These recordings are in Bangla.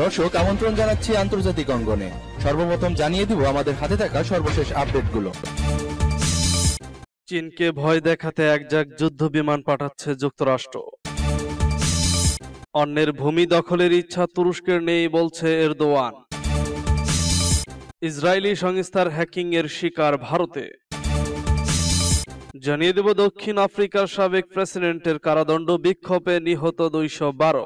দর্শক আমন্ত্রণ জানাচ্ছি আন্তর্জাতিক অঙ্গনে সর্বপ্রথম জানিয়ে দিব আমাদের হাতে থাকা সর্বশেষ আপডেটগুলো চীনকে ভয় দেখাতে একজাক যুদ্ধ বিমান পাঠাচ্ছে যুক্তরাষ্ট্র অন্যের ভূমি দখলের ইচ্ছা তুরস্কের নেই বলছে এরদোয়ান ইসরায়েলি সংস্থার হ্যাকিং এর শিকার ভারতে জানিয়ে দেব দক্ষিণ আফ্রিকার সাবেক প্রেসিডেন্টের কারাদণ্ড বিক্ষোভে নিহত দুইশো বারো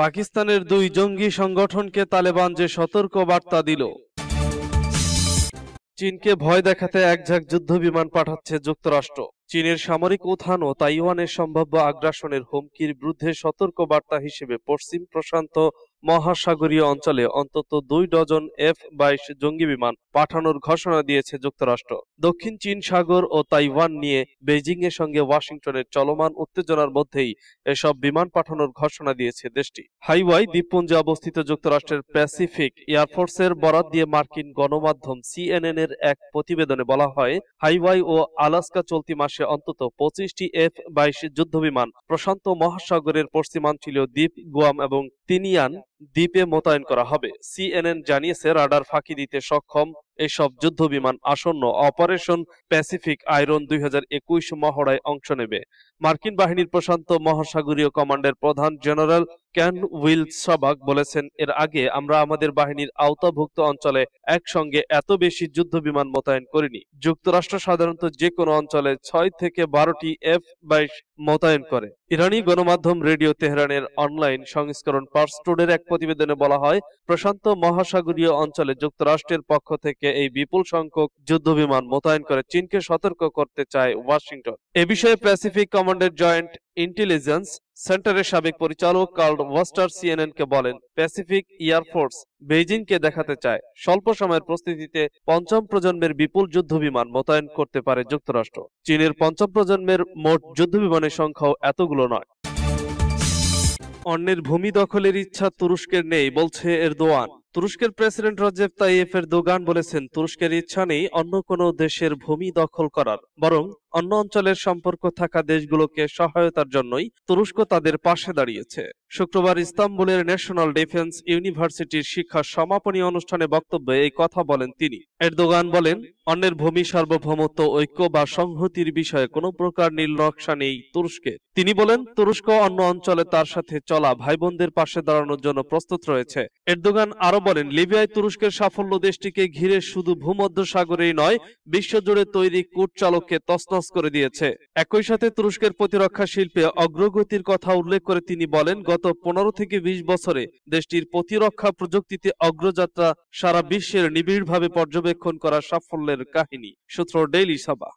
পাকিস্তানের দুই জঙ্গি সংগঠনকে তালেবান যে সতর্ক বার্তা দিল চীনকে ভয় দেখাতে যুদ্ধ যুদ্ধবিমান পাঠাচ্ছে যুক্তরাষ্ট্র চীনের সামরিক উত্থান ও তাইওয়ানের সম্ভাব্য আগ্রাসনের হুমকির বিরুদ্ধে সতর্ক বার্তা হিসেবে পশ্চিম প্রশান্ত মহাসাগরীয় অঞ্চলে অন্তত দুই ডজন এফ বাইশ জঙ্গি বিমান পাঠানোর ঘোষণা দিয়েছে যুক্তরাষ্ট্র দক্ষিণ চীন সাগর ও তাইওয়ান নিয়ে বেজিং এর সঙ্গে ওয়াশিংটনের চলমান উত্তেজনার মধ্যেই এসব বিমান পাঠানোর ঘোষণা দিয়েছে দেশটি হাইওয়াই দ্বীপপুঞ্জে অবস্থিত যুক্তরাষ্ট্রের প্যাসিফিক এয়ারফোর্সের বরাদ দিয়ে মার্কিন গণমাধ্যম সিএনএন এর এক প্রতিবেদনে বলা হয় হাইওয়াই ও আলাস্কা চলতি মাসে বাংলাদেশে অন্তত পঁচিশটি এফ বাইশ যুদ্ধ বিমান প্রশান্ত মহাসাগরের পশ্চিমাঞ্চল দ্বীপ গুয়াম এবং তিনিয়ান দ্বীপে মোতায়েন করা হবে সিএনএন জানিয়েছে রাডার ফাঁকি দিতে সক্ষম এসব যুদ্ধ বিমান আসন্ন অপারেশন প্যাসিফিক আয়রন দুই মহড়ায় অংশ নেবে মার্কিন বাহিনীর প্রশান্ত মহাসাগরীয় কমান্ডের প্রধান জেনারেল ক্যান উইল সবাক বলেছেন এর আগে আমরা আমাদের বাহিনীর আওতাভুক্ত অঞ্চলে একসঙ্গে এত বেশি যুদ্ধ বিমান মোতায়েন করিনি যুক্তরাষ্ট্র সাধারণত যে কোনো অঞ্চলে ছয় থেকে বারোটি এফ বাইশ মোতায়েন করে ইরানি গণমাধ্যম রেডিও তেহরানের অনলাইন সংস্করণ পার্সটোডের এক প্রতিবেদনে বলা হয় প্রশান্ত মহাসাগরীয় অঞ্চলে যুক্তরাষ্ট্রের পক্ষ থেকে এই বিপুল সংখ্যক যুদ্ধ বিমান মোতায়েন করে চীনকে সতর্ক করতে চায় ওয়াশিংটন এ বিষয়ে প্যাসিফিক কমান্ডের জয়েন্ট ইন্টেলিজেন্স সেন্টারের সাবেক পরিচালক কার্ল ওয়াস্টার সিএনএন কে বলেন প্যাসিফিক এয়ারফোর্স বেজিং কে দেখাতে চায় স্বল্প সময়ের প্রস্তুতিতে পঞ্চম প্রজন্মের বিপুল যুদ্ধ বিমান মোতায়েন করতে পারে যুক্তরাষ্ট্র চীনের পঞ্চম প্রজন্মের মোট যুদ্ধ বিমানের সংখ্যাও এতগুলো নয় অন্যের ভূমি দখলের ইচ্ছা তুরস্কের নেই বলছে এরদোয়ান তুরস্কের প্রেসিডেন্ট রজেব তাইফের দোগান বলেছেন তুরস্কের ইচ্ছা নেই অন্য কোনো দেশের ভূমি দখল করার বরং অন্য অঞ্চলের সম্পর্ক থাকা দেশগুলোকে সহায়তার জন্যই তুরস্ক তাদের পাশে দাঁড়িয়েছে শুক্রবার ইস্তাম্বুলের ন্যাশনাল ডিফেন্স ইউনিভার্সিটির শিক্ষা সমাপনী অনুষ্ঠানে বক্তব্যে এই কথা বলেন তিনি এরদোগান বলেন অন্যের ভূমি সার্বভৌমত্ব ঐক্য বা সংহতির বিষয়ে কোনো প্রকার নীলনকশা নেই তুরস্কে তিনি বলেন তুরস্ক অন্য অঞ্চলে তার সাথে চলা ভাই বোনদের পাশে দাঁড়ানোর জন্য প্রস্তুত রয়েছে এরদোগান আরো বলেন লিবিয়ায় তুরস্কের সাফল্য দেশটিকে ঘিরে শুধু ভূমধ্য সাগরেই নয় বিশ্বজুড়ে তৈরি কূটচালককে তসন সহজ করে দিয়েছে একই সাথে তুরস্কের প্রতিরক্ষা শিল্পে অগ্রগতির কথা উল্লেখ করে তিনি বলেন গত পনেরো থেকে ২০ বছরে দেশটির প্রতিরক্ষা প্রযুক্তিতে অগ্রযাত্রা সারা বিশ্বের নিবিড়ভাবে পর্যবেক্ষণ করা সাফল্যের কাহিনী সূত্র ডেইলি সাবা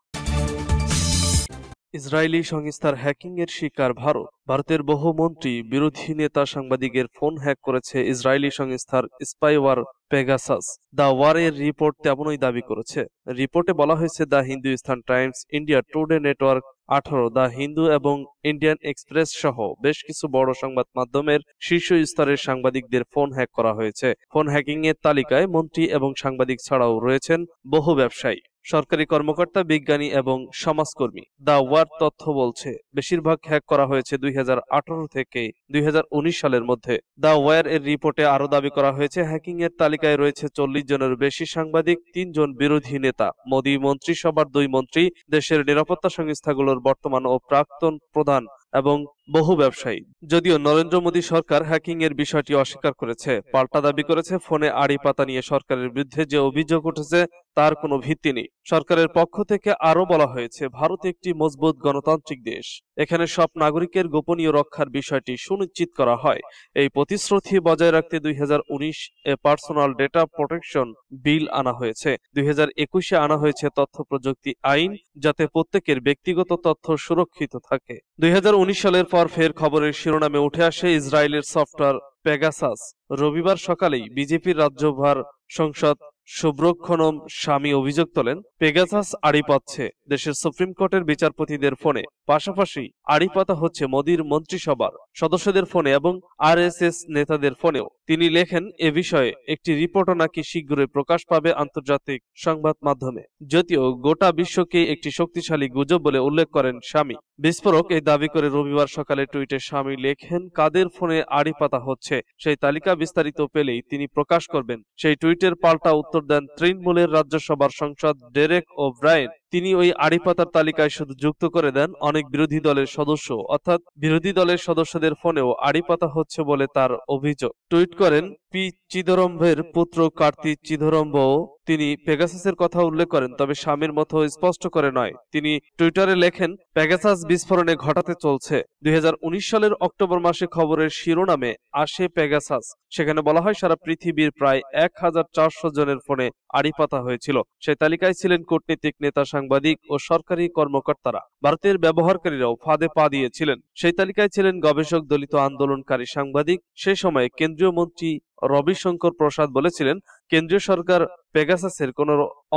ইসরায়েলি সংস্থার হ্যাকিং এর শিকার ভারত ভারতের বহু মন্ত্রী বিরোধী নেতা সাংবাদিকের ফোন হ্যাক করেছে ইসরায়েলি সংস্থার স্পাইওয়ার পেগাসাস দ্য এর রিপোর্ট তেমনই দাবি করেছে রিপোর্টে বলা হয়েছে the Hindustan Times India Today network আঠারো দ্য হিন্দু এবং ইন্ডিয়ান এক্সপ্রেস সহ বেশ কিছু বড় সংবাদ মাধ্যমের শীর্ষ স্তরের সাংবাদিকদের ফোন হ্যাক করা হয়েছে ফোন হ্যাকিং এর তালিকায় মন্ত্রী এবং সাংবাদিক ছাড়াও রয়েছেন বহু ব্যবসায়ী সরকারি কর্মকর্তা বিজ্ঞানী এবং সমাজকর্মী দা ওয়ার তথ্য বলছে বেশিরভাগ হ্যাক করা হয়েছে দুই থেকে দুই সালের মধ্যে দা ওয়ার এর রিপোর্টে আরো দাবি করা হয়েছে হ্যাকিং এর তালিকায় রয়েছে চল্লিশ জনের বেশি সাংবাদিক তিনজন বিরোধী নেতা মোদী মন্ত্রিসভার দুই মন্ত্রী দেশের নিরাপত্তা সংস্থাগুলোর বর্তমান ও প্রাক্তন প্রধান এবং বহু ব্যবসায়ী যদিও নরেন্দ্র মোদী সরকার হ্যাকিং এর বিষয়টি অস্বীকার করেছে পাল্টা দাবি করেছে ফোনে আড়ি পাতা নিয়ে সরকারের বিরুদ্ধে যে অভিযোগ উঠেছে তার কোনো ভিত্তি নেই সরকারের পক্ষ থেকে আরও বলা হয়েছে ভারত একটি মজবুত গণতান্ত্রিক দেশ এখানে সব নাগরিকের গোপনীয় রক্ষার বিষয়টি সুনিশ্চিত করা হয় এই প্রতিশ্রুতি বজায় রাখতে দুই এ পার্সোনাল ডেটা প্রোটেকশন বিল আনা হয়েছে দুই একুশে আনা হয়েছে তথ্য প্রযুক্তি আইন যাতে প্রত্যেকের ব্যক্তিগত তথ্য সুরক্ষিত থাকে দুই উনিশ সালের পর ফের খবরের শিরোনামে উঠে আসে ইসরায়েলের সফটওয়্যার পেগাসাস রবিবার সকালেই বিজেপির রাজ্যভার সংসদ সুব্রক্ষণম স্বামী অভিযোগ তোলেন পেগাসাস আড়ি পাচ্ছে দেশের সুপ্রিম কোর্টের বিচারপতিদের ফোনে পাশাপাশি আড়ি পাতা হচ্ছে মোদীর মন্ত্রিসভার সদস্যদের ফোনে এবং আর নেতাদের ফোনেও তিনি লেখেন এ বিষয়ে একটি রিপোর্টও নাকি শীঘ্রই প্রকাশ পাবে আন্তর্জাতিক সংবাদ মাধ্যমে যদিও গোটা বিশ্বকে একটি শক্তিশালী গুজব বলে উল্লেখ করেন স্বামী বিস্ফোরক এই দাবি করে রবিবার সকালে টুইটে স্বামী লেখেন কাদের ফোনে আড়ি পাতা হচ্ছে সেই তালিকা বিস্তারিত পেলেই তিনি প্রকাশ করবেন সেই টুইটের পাল্টা উত্তর দেন তৃণমূলের রাজ্যসভার সংসদ ডেরেক ও ব্রায়েন তিনি ওই আড়ি পাতার তালিকায় শুধু যুক্ত করে দেন অনেক বিরোধী দলের সদস্য অর্থাৎ বিরোধী দলের সদস্যদের ফোনেও আড়ি পাতা হচ্ছে বলে তার অভিযোগ টুইট করেন পি চিদম্বের পুত্র কার্তি চিদম্ব তিনি পেগাসাসের কথা উল্লেখ করেন তবে স্বামীর মতো স্পষ্ট করে নয় তিনি টুইটারে লেখেন পেগাসাস বিস্ফোরণে ঘটাতে চলছে দুই সালের অক্টোবর মাসে খবরের শিরোনামে আসে পেগাসাস সেখানে বলা হয় সারা পৃথিবীর প্রায় এক জনের ফোনে আড়ি পাতা হয়েছিল সেই তালিকায় ছিলেন কূটনীতিক নেতা সাংবাদিক ও সরকারি কর্মকর্তারা ভারতের ব্যবহারকারীরাও ফাঁদে পা দিয়েছিলেন সেই তালিকায় ছিলেন গবেষক দলিত আন্দোলনকারী সাংবাদিক সে সময়ে কেন্দ্রীয় মন্ত্রী রবিশঙ্কর প্রসাদ বলেছিলেন কেন্দ্রীয় সরকার পেগাসাসের কোন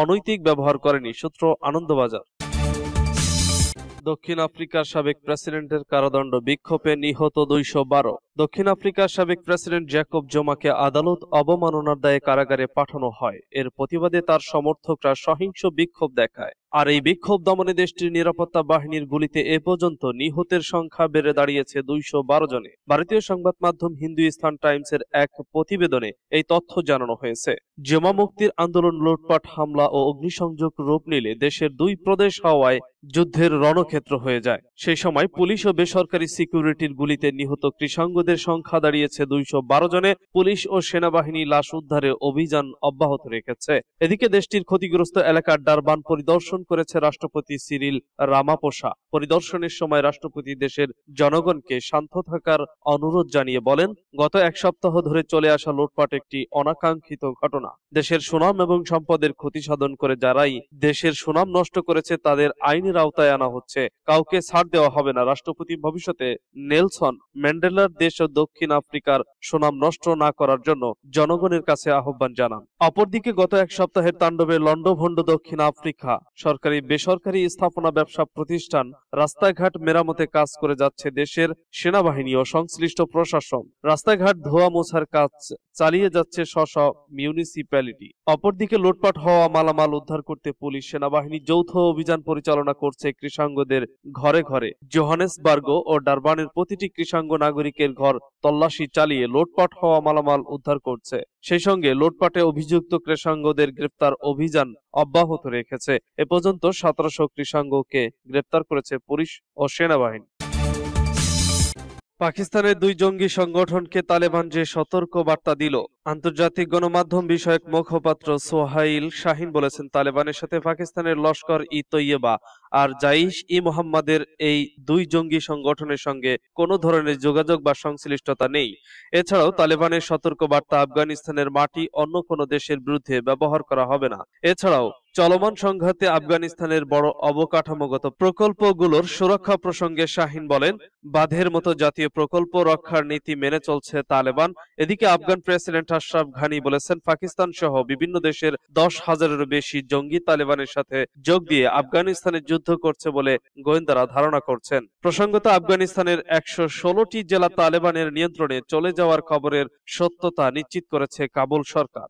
অনৈতিক ব্যবহার করেনি সূত্র আনন্দবাজার দক্ষিণ আফ্রিকার সাবেক প্রেসিডেন্টের কারাদণ্ড বিক্ষোভে নিহত দুইশো বারো দক্ষিণ আফ্রিকার সাবেক প্রেসিডেন্ট জ্যাকব জোমাকে আদালত অবমাননার দায়ে কারাগারে পাঠানো হয় এর প্রতিবাদে তার সমর্থকরা সহিংস বিক্ষোভ দেখায় আর এই বিক্ষোভ দমনে দেশটির নিরাপত্তা বাহিনীর গুলিতে এ পর্যন্ত নিহতের সংখ্যা বেড়ে দাঁড়িয়েছে দুইশো বারো জনে ভারতীয় সংবাদ মাধ্যম হিন্দু টাইমস এর এক প্রতিবেদনে এই তথ্য জানানো হয়েছে জমা মুক্তির আন্দোলন লুটপাট হামলা ও অগ্নিসংযোগ রূপ নিলে দেশের দুই প্রদেশ হওয়ায় যুদ্ধের রণক্ষেত্র হয়ে যায় সেই সময় পুলিশ ও বেসরকারি সিকিউরিটির গুলিতে নিহত কৃষাঙ্গ মৃতদের সংখ্যা দাঁড়িয়েছে দুইশো জনে পুলিশ ও সেনাবাহিনী লাশ উদ্ধারে অভিযান অব্যাহত রেখেছে এদিকে দেশটির ক্ষতিগ্রস্ত এলাকার ডারবান পরিদর্শন করেছে রাষ্ট্রপতি সিরিল রামাপোসা পরিদর্শনের সময় রাষ্ট্রপতি দেশের জনগণকে শান্ত থাকার অনুরোধ জানিয়ে বলেন গত এক সপ্তাহ ধরে চলে আসা লুটপাট একটি অনাকাঙ্ক্ষিত ঘটনা দেশের সুনাম এবং সম্পদের ক্ষতি সাধন করে যারাই দেশের সুনাম নষ্ট করেছে তাদের আইনের আওতায় আনা হচ্ছে কাউকে ছাড় দেওয়া হবে না রাষ্ট্রপতি ভবিষ্যতে নেলসন ম্যান্ডেলার দেশ ও দক্ষিণ আফ্রিকার সুনাম নষ্ট না করার জন্য জনগণের কাছে আহ্বান জানান অপরদিকে গত এক সপ্তাহের তাণ্ডবে লন্ডভণ্ড দক্ষিণ আফ্রিকা সরকারি বেসরকারি স্থাপনা ব্যবসা প্রতিষ্ঠান রাস্তাঘাট মেরামতে কাজ করে যাচ্ছে দেশের সেনাবাহিনী ও সংশ্লিষ্ট প্রশাসন রাস্তাঘাট ধোয়া মোছার কাজ চালিয়ে যাচ্ছে স্ব মিউনিসিপ্যালিটি অপরদিকে লোটপাট হওয়া মালামাল উদ্ধার করতে পুলিশ সেনাবাহিনী যৌথ অভিযান পরিচালনা করছে কৃষাঙ্গদের ঘরে ঘরে জোহানেসবার্গ ও ডারবানের প্রতিটি কৃষাঙ্গ নাগরিকের ঘর তল্লাশি চালিয়ে লোটপাট হওয়া মালামাল উদ্ধার করছে সেই সঙ্গে লোটপাটে অভিযুক্ত কৃষাঙ্গদের গ্রেফতার অভিযান অব্যাহত রেখেছে এ পর্যন্ত সতেরোশো কৃষাঙ্গকে গ্রেপ্তার করেছে পুলিশ ও সেনাবাহিনী পাকিস্তানের দুই জঙ্গি সংগঠনকে তালেবান যে সতর্ক বার্তা দিল আন্তর্জাতিক গণমাধ্যম বিষয়ক মুখপাত্র সোহাইল শাহিন বলেছেন তালেবানের সাথে পাকিস্তানের লস্কর ই তৈয়বা আর জাইশ ই মোহাম্মদের এই দুই জঙ্গি সংগঠনের সঙ্গে কোনো ধরনের যোগাযোগ বা সংশ্লিষ্টতা নেই এছাড়াও তালেবানের সতর্ক বার্তা আফগানিস্তানের মাটি অন্য কোনো দেশের বিরুদ্ধে ব্যবহার করা হবে না এছাড়াও চলমান সংঘাতে আফগানিস্তানের বড় অবকাঠামোগত প্রকল্পগুলোর সুরক্ষা প্রসঙ্গে শাহিন বলেন বাঁধের মতো জাতীয় প্রকল্প রক্ষার নীতি মেনে চলছে তালেবান এদিকে আফগান প্রেসিডেন্ট আশরাফ ঘানি বলেছেন পাকিস্তান সহ বিভিন্ন দেশের দশ হাজারেরও বেশি জঙ্গি তালেবানের সাথে যোগ দিয়ে আফগানিস্তানের যুদ্ধ যুদ্ধ করছে বলে গোয়েন্দারা ধারণা করছেন প্রসঙ্গত আফগানিস্তানের একশো ষোলোটি জেলা তালেবানের নিয়ন্ত্রণে চলে যাওয়ার খবরের সত্যতা নিশ্চিত করেছে কাবুল সরকার